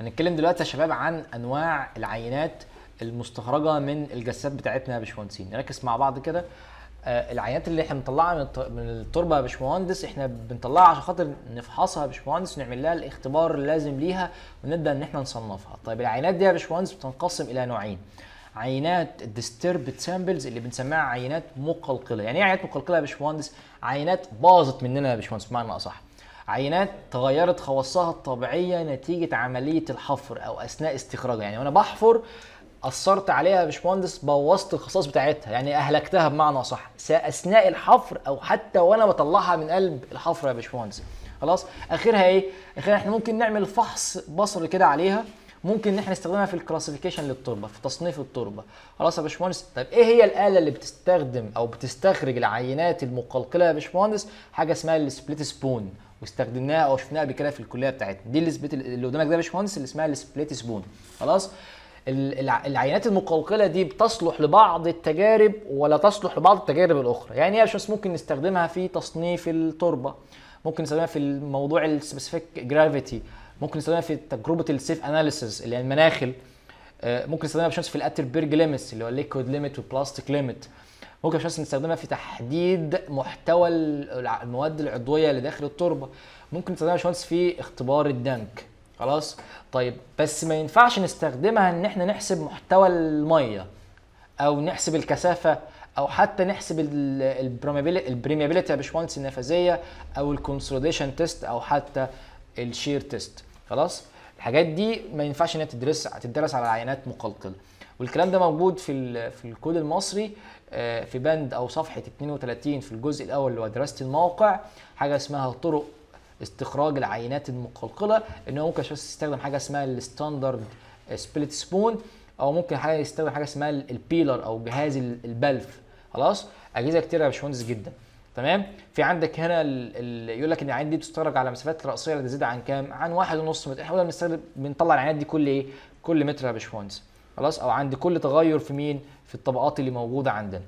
هنتكلم دلوقتي يا شباب عن انواع العينات المستخرجه من الجسات بتاعتنا يا باشمهندسين نركز مع بعض كده آه العينات اللي احنا بنطلعها من التربه يا باشمهندس احنا بنطلعها عشان خاطر نفحصها يا باشمهندس ونعمل لها الاختبار اللازم ليها ونبدا ان احنا نصنفها طيب العينات دي يا باشمهندس بتنقسم الى نوعين عينات الديستربد سامبلز اللي بنسميها عينات مقلقله يعني ايه عينات مقلقله يا باشمهندس عينات باظت مننا يا باشمهندس بمعنى اصح عينات تغيرت خواصها الطبيعيه نتيجه عمليه الحفر او اثناء استخراجها يعني وانا بحفر اثرت عليها يا باشمهندس بوظت الخصائص بتاعتها يعني اهلكتها بمعنى صح اثناء الحفر او حتى وانا بطلعها من قلب الحفر يا باشمهندس خلاص اخرها ايه اخرها احنا ممكن نعمل فحص بصري كده عليها ممكن ان احنا نستخدمها في الكلاسيفيكيشن للتربه في تصنيف التربه خلاص يا باشمهندس طب ايه هي الاله اللي بتستخدم او بتستخرج العينات المقلقله يا باشمهندس حاجه اسمها السبليت سبون واستخدمناها او شفناها قبل كده في الكليه بتاعتنا دي السبليت اللي قدامك ده يا باشمهندس اللي اسمها السبليت سبون خلاص العينات المقوقله دي بتصلح لبعض التجارب ولا تصلح لبعض التجارب الاخرى يعني يا باشمهندس ممكن نستخدمها في تصنيف التربه ممكن نستخدمها في الموضوع السبيسيفيك جرافيتي ممكن نستخدمها في تجربه السيف اناليسيس اللي هي المناخل آه، ممكن نستخدمها في الاتربيرج ليميتس اللي هو الليكويد ليميت والبلاستيك ليميت ممكن الشخص نستخدمها في تحديد محتوى المواد العضويه اللي داخل التربه ممكن نستخدمها يا باشمهندس في اختبار الدنك خلاص طيب بس ما ينفعش نستخدمها ان احنا نحسب محتوى الميه او نحسب الكثافه او حتى نحسب البريميابيليتي يا باشمهندس النفاذيه او الكونسوليديشن تيست او حتى الشير تيست خلاص الحاجات دي ما ينفعش انها تدرس تدرس على عينات مقلقله والكلام ده موجود في في الكود المصري آه، في بند او صفحه 32 في الجزء الاول اللي هو دراسه الموقع حاجه اسمها طرق استخراج العينات المقلقله ان هو ممكن الشخص يستخدم حاجه اسمها الستاندرد سبليت سبون او ممكن حاجه يستخدم حاجه اسمها البيلر او جهاز البلف خلاص اجهزه كتيره يا باشمهندس جدا تمام في عندك هنا يقول لك ان العين دي بتستخرج على مسافات راسيه لا تزيد عن كام عن واحد ونص متر احنا بنستخدم بنطلع العينات دي كل ايه كل متر يا باشمهندس خلاص او عند كل تغير في مين في الطبقات اللي موجوده عندنا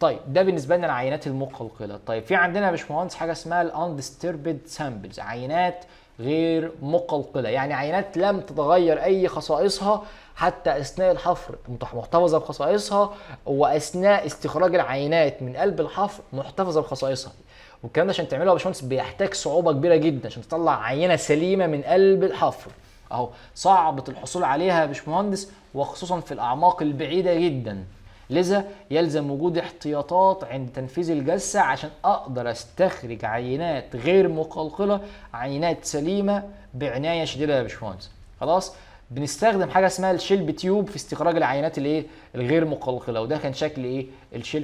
طيب ده بالنسبه لنا العينات المقلقله طيب في عندنا يا باشمهندس حاجه اسمها الاندستربد سامبلز عينات غير مقلقله يعني عينات لم تتغير اي خصائصها حتى اثناء الحفر محتفظه بخصائصها واثناء استخراج العينات من قلب الحفر محتفظه بخصائصها والكلام ده عشان تعمله يا باشمهندس بيحتاج صعوبه كبيره جدا عشان تطلع عينه سليمه من قلب الحفر اهو صعبة الحصول عليها يا باشمهندس وخصوصا في الأعماق البعيدة جدا لذا يلزم وجود احتياطات عند تنفيذ الجلسة عشان أقدر أستخرج عينات غير مقلقلة عينات سليمة بعناية شديدة يا باشمهندس خلاص بنستخدم حاجه اسمها الشيلب تيوب في استخراج العينات الايه الغير مقلقله وده كان شكل ايه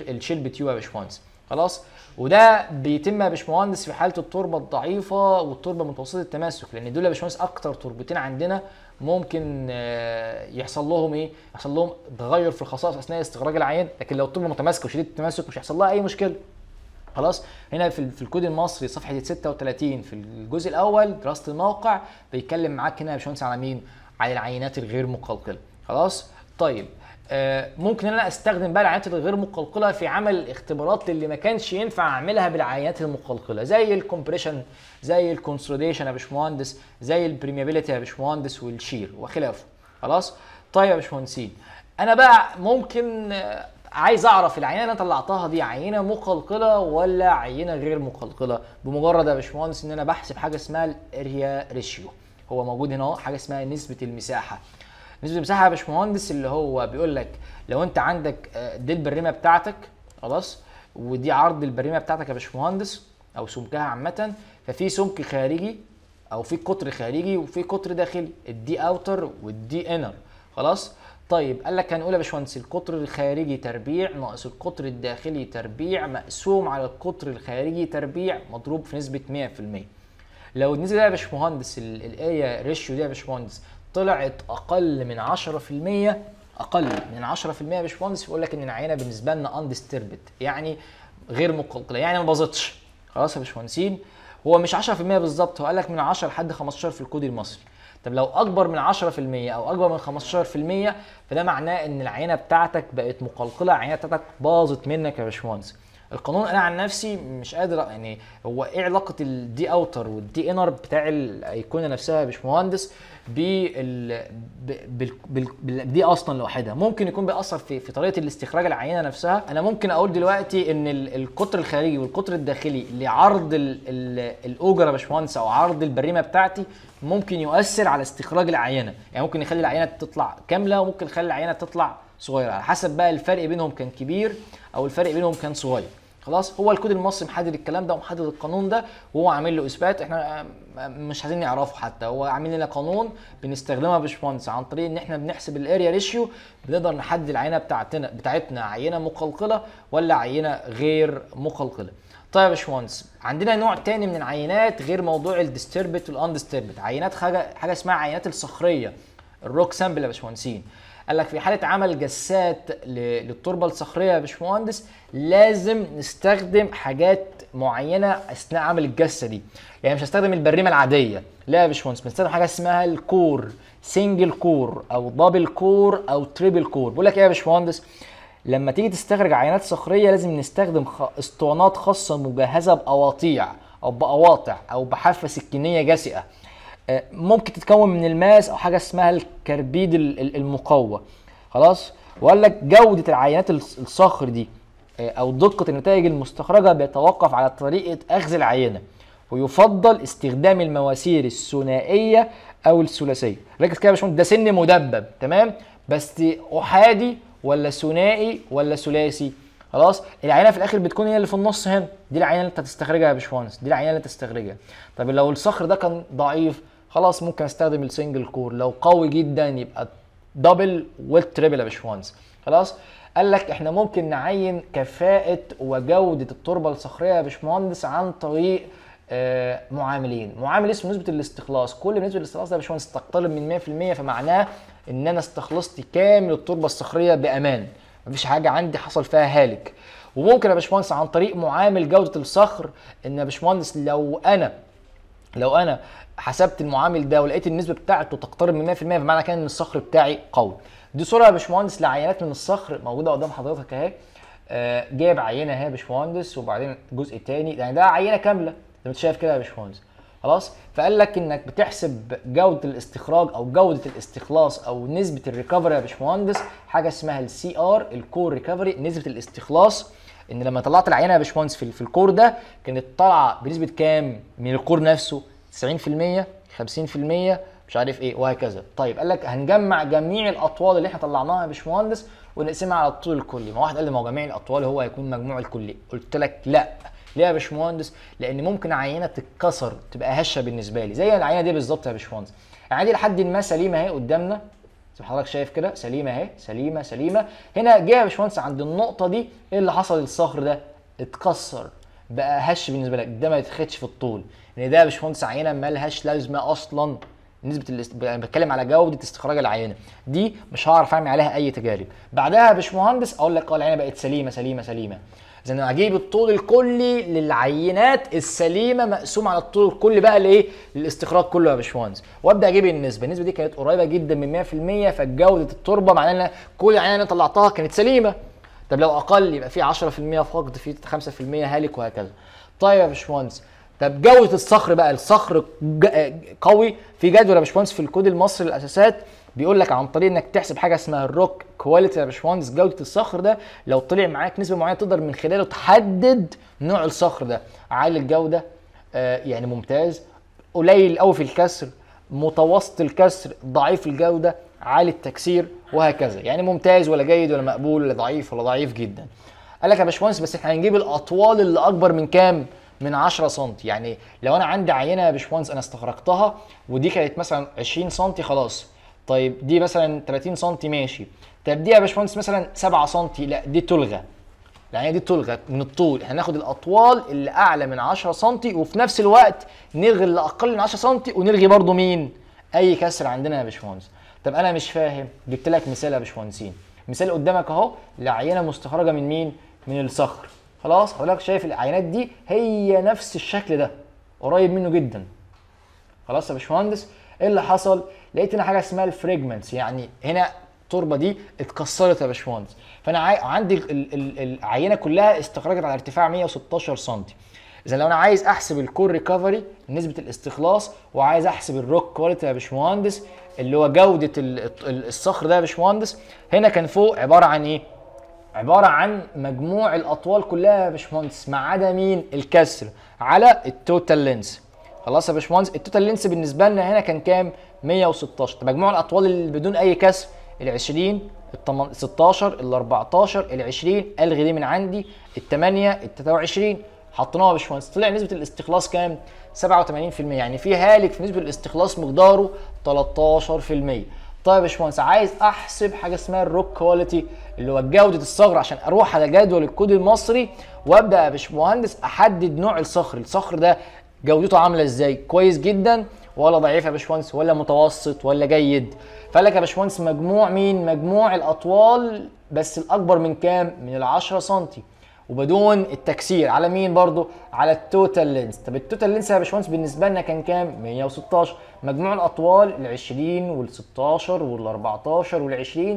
الشيلب تيوب يا باشمهندس خلاص وده بيتم يا باشمهندس في حاله التربه الضعيفه والتربه متوسطه التماسك لان دول يا باشمهندس اكتر تربتين عندنا ممكن آه، يحصل لهم ايه؟ يحصل لهم تغير في الخصائص اثناء استخراج العين لكن لو التربه متماسكه وشديده التماسك مش هيحصل لها اي مشكله خلاص هنا في, في الكود المصري صفحه 36 في الجزء الاول دراسه الموقع بيتكلم معاك هنا يا باشمهندس على مين؟ على العينات الغير مقلقله خلاص طيب آه، ممكن انا استخدم بقى العينات الغير مقلقله في عمل اختبارات للي ما كانش ينفع اعملها بالعينات المقلقله زي الكومبريشن زي الكونسوليديشن يا باشمهندس زي البريميابيلتي يا باشمهندس والشير وخلافه خلاص طيب يا باشمهندسين انا بقى ممكن آه، عايز اعرف العينه اللي انا طلعتها دي عينه مقلقله ولا عينه غير مقلقله بمجرد يا باشمهندس ان انا بحسب حاجه اسمها الاريا ريشيو هو موجود هنا حاجه اسمها نسبه المساحه نسبه المساحه يا باشمهندس اللي هو بيقول لك لو انت عندك آه، دي البريمه بتاعتك خلاص ودي عرض البريمه بتاعتك يا باشمهندس او سمكها عامه ففي سمك خارجي او في قطر خارجي وفي قطر داخلي الدي اوتر والدي انر خلاص طيب قال لك هنقول يا باشمهندس القطر الخارجي تربيع ناقص القطر الداخلي تربيع مقسوم على القطر الخارجي تربيع مضروب في نسبه 100% لو النسبه دي يا باشمهندس الايه ريشيو دي يا باشمهندس طلعت اقل من 10% اقل من 10% يا باشمهندس بيقول لك ان العينه بالنسبه لنا اندستربت يعني غير مقلقله يعني ما باظتش خلاص يا باشمهندسين هو مش 10% بالظبط هو قال لك من 10 لحد 15 في الكود المصري طب لو اكبر من 10% او اكبر من 15% فده معناه ان العينه بتاعتك بقت مقلقله العينه بتاعتك باظت منك يا باشمهندس القانون انا عن نفسي مش قادر يعني هو ايه علاقه الدي اوتر والدي انر بتاع الايقونه نفسها يا باشمهندس بالدي اصلا لوحدها ممكن يكون بيأثر في في طريقه الاستخراج العينه نفسها انا ممكن اقول دلوقتي ان القطر الخارجي والقطر الداخلي لعرض الاجره يا باشمهندس او عرض البريمه بتاعتي ممكن يؤثر على استخراج العينه يعني ممكن يخلي العينه تطلع كامله وممكن يخلي العينه تطلع صغير على حسب بقى الفرق بينهم كان كبير او الفرق بينهم كان صغير خلاص هو الكود المصري محدد الكلام ده ومحدد القانون ده وهو عامل له اثبات احنا مش عايزين نعرفه حتى هو عامل لنا قانون بنستخدمها يا باشمهندس عن طريق ان احنا بنحسب الاريا ريشيو بنقدر نحدد العينه بتاعتنا بتاعتنا عينه مقلقله ولا عينه غير مقلقله طيب يا باشمهندس عندنا نوع تاني من العينات غير موضوع الديستربت والاندستربت عينات حاجه حاجه اسمها عينات الصخريه الروك سامبل يا باشمهندسين قال لك في حاله عمل جسات للتربه الصخريه يا باشمهندس لازم نستخدم حاجات معينه اثناء عمل الجسه دي يعني مش هستخدم البريمه العاديه لا يا باشمهندس بنستخدم حاجه اسمها الكور سنجل كور او دبل كور او تريبل كور بقول لك ايه يا باشمهندس لما تيجي تستخرج عينات صخريه لازم نستخدم اسطوانات خاصه مجهزه بقواطيع او بقواطع او بحافه سكينيه جاسئه آه، ممكن تتكون من الماس او حاجه اسمها الكربيد المقوى خلاص وقال لك جوده العينات الصخر دي آه، او دقه النتائج المستخرجه بيتوقف على طريقه اخذ العينه ويفضل استخدام المواسير الثنائيه او الثلاثيه ركز كده يا باشمهندس ده سن مدبب تمام بس احادي ولا ثنائي ولا ثلاثي خلاص العينه في الاخر بتكون هي اللي في النص هنا دي العينه اللي انت هتستخرجها يا باشمهندس دي العينه اللي انت هتستخرجها طب لو الصخر ده كان ضعيف خلاص ممكن استخدم السنجل كور لو قوي جدا يبقى دبل والتريبل يا باشمهندس خلاص قال لك احنا ممكن نعين كفاءه وجوده التربه الصخريه يا باشمهندس عن طريق آه معاملين معامل اسمه نسبه الاستخلاص كل نسبه الاستخلاص ده يا باشمهندس تقترب من 100% فمعناه ان انا استخلصت كامل التربه الصخريه بامان مفيش حاجه عندي حصل فيها هالك وممكن يا باشمهندس عن طريق معامل جوده الصخر ان يا باشمهندس لو انا لو انا حسبت المعامل ده ولقيت النسبه بتاعته تقترب من 100% فمعنى كده ان الصخر بتاعي قوي دي صوره يا باشمهندس لعينات من الصخر موجوده قدام حضرتك اهي آه، جايب عينه اهي يا باشمهندس وبعدين جزء تاني يعني ده عينه كامله زي ما انت شايف كده يا باشمهندس خلاص فقال لك انك بتحسب جوده الاستخراج او جوده الاستخلاص او نسبه الريكفري يا باشمهندس حاجه اسمها السي ار الكور ريكفري نسبه الاستخلاص ان لما طلعت العينه يا باشمهندس في, في الكور ده كانت طالعه بنسبه كام من الكور نفسه 90% 50% مش عارف ايه وهكذا طيب قال لك هنجمع جميع الاطوال اللي احنا طلعناها يا باشمهندس ونقسمها على الطول الكلي ما واحد قال لي ما هو جميع الاطوال هو هيكون مجموع الكلي قلت لك لا ليه يا باشمهندس لان ممكن عينه تتكسر تبقى هشه بالنسبه لي زي العينه دي بالظبط يا باشمهندس عادي لحد ما سليمه اهي قدامنا زي ما حضرتك شايف كده سليمه اهي سليمه سليمه هنا جه يا باشمهندس عند النقطه دي ايه اللي حصل الصخر ده اتكسر بقى هش بالنسبه لك ده ما يتخدش في الطول لان يعني ده يا باشمهندس عينه مالهاش لازمه اصلا نسبه الاست... بتكلم على جوده استخراج العينه دي مش هعرف اعمل عليها اي تجارب بعدها يا باشمهندس اقول لك اه العينه بقت سليمه سليمه سليمه عايز انا اجيب الطول الكلي للعينات السليمه مقسوم على الطول الكلي بقى لايه للاستخراج كله يا باشمهندس وابدا اجيب النسبه النسبه دي كانت قريبه جدا من 100% فجوده التربه معناها ان كل العينه اللي طلعتها كانت سليمه طب لو اقل يبقى في 10% فقد في 5% هالك وهكذا طيب يا باشمهندس طب جوده الصخر بقى الصخر قوي في جدول يا باشمهندس في الكود المصري للاساسات بيقول لك عن طريق انك تحسب حاجه اسمها الروك كواليتي يا باشمهندس جوده الصخر ده لو طلع معاك نسبه معينه تقدر من خلاله تحدد نوع الصخر ده عالي الجوده آه يعني ممتاز قليل قوي في الكسر متوسط الكسر ضعيف الجوده عالي التكسير وهكذا يعني ممتاز ولا جيد ولا مقبول ولا ضعيف ولا ضعيف جدا قال لك يا باشمهندس بس احنا هنجيب الاطوال اللي اكبر من كام من 10 سم يعني لو انا عندي عينه يا باشمهندس انا استغرقتها ودي كانت مثلا 20 سم خلاص طيب دي مثلا 30 سم ماشي طب دي يا باشمهندس مثلا 7 سم لا دي تلغى يعني دي تلغى من الطول هناخد الاطوال اللي اعلى من 10 سم وفي نفس الوقت نلغي اللي اقل من 10 سم ونلغي برضو مين اي كسر عندنا يا باشمهندس طب انا مش فاهم جبت لك مثال يا باشمهندسين مثال قدامك اهو لعينه مستخرجه من مين من الصخر خلاص حضرتك شايف العينات دي هي نفس الشكل ده قريب منه جدا خلاص يا باشمهندس ايه اللي حصل لقيت هنا حاجه اسمها الفريجمنتس يعني هنا التربه دي اتكسرت يا باشمهندس فانا عندي العينه كلها استخرجت على ارتفاع 116 سم اذا لو انا عايز احسب الكور ريكفري نسبه الاستخلاص وعايز احسب الروك كواليتي يا باشمهندس اللي هو جوده الصخر ده يا باشمهندس هنا كان فوق عباره عن ايه عباره عن مجموع الاطوال كلها يا باشمهندس ما عدا مين الكسر على التوتال لينس خلاص يا باشمهندس التوتال لينس بالنسبه لنا هنا كان كام 116 طب مجموع الاطوال اللي بدون اي كسر ال 20 ال 16 ال 14 ال 20 الغي دي من عندي ال 8 ال 23 حطيناها يا باشمهندس طلع نسبه الاستخلاص كام 87% يعني في هالك في نسبه الاستخلاص مقداره 13% طيب يا باشمهندس عايز احسب حاجه اسمها الروك كواليتي اللي هو جوده الصخر عشان اروح على جدول الكود المصري وابدا يا باشمهندس احدد نوع الصخر الصخر ده جودته عامله ازاي كويس جدا ولا ضعيف يا باشمهندس ولا متوسط ولا جيد فقال لك يا باشمهندس مجموع مين مجموع الاطوال بس الاكبر من كام من ال 10 سم وبدون التكسير على مين برضو على التوتال لينس طب التوتال لينس يا باشمهندس بالنسبه لنا كان كام 116 مجموع الاطوال ال20 وال16 وال14 وال20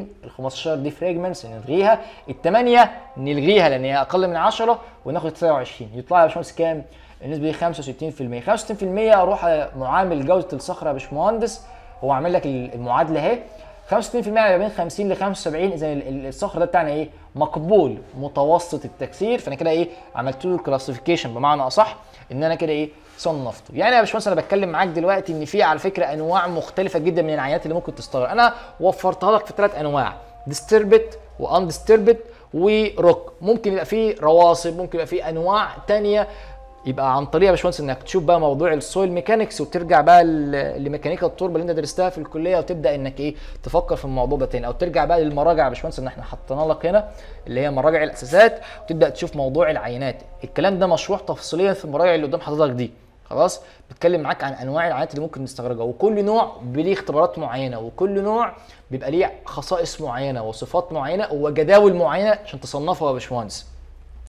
ال15 دي فريجمنتس نلغيها الثمانيه نلغيها لان هي اقل من 10 وناخد 29 يطلع يا باشمهندس كام النسبه دي 65% 65% اروح معامل جوده الصخره يا باشمهندس هو عامل لك المعادله اهي 65% ما بين 50 ل 75 اذا الصخر ده بتاعنا ايه مقبول متوسط التكسير فانا كده ايه عملت له كلاسيفيكيشن بمعنى اصح ان انا كده ايه صنفته يعني يا باشمهندس انا بتكلم معاك دلوقتي ان في على فكره انواع مختلفه جدا من العينات اللي ممكن تستغرق. انا وفرتها لك في ثلاث انواع ديستربت واندستربت وروك ممكن يبقى فيه رواسب ممكن يبقى فيه انواع تانية يبقى عن طريق يا باشمهندس انك تشوف بقى موضوع السويل ميكانكس وترجع بقى لميكانيكا التربه اللي انت درستها في الكليه وتبدا انك ايه تفكر في الموضوع ده تاني او ترجع بقى للمراجع يا باشمهندس ان احنا حطينا لك هنا اللي هي مراجع الاساسات وتبدا تشوف موضوع العينات الكلام ده مشروح تفصيليا في المراجع اللي قدام حضرتك دي خلاص بتكلم معاك عن انواع العينات اللي ممكن نستخرجها وكل نوع ليه اختبارات معينه وكل نوع بيبقى ليه خصائص معينه وصفات معينه وجداول معينه عشان تصنفها يا باشمهندس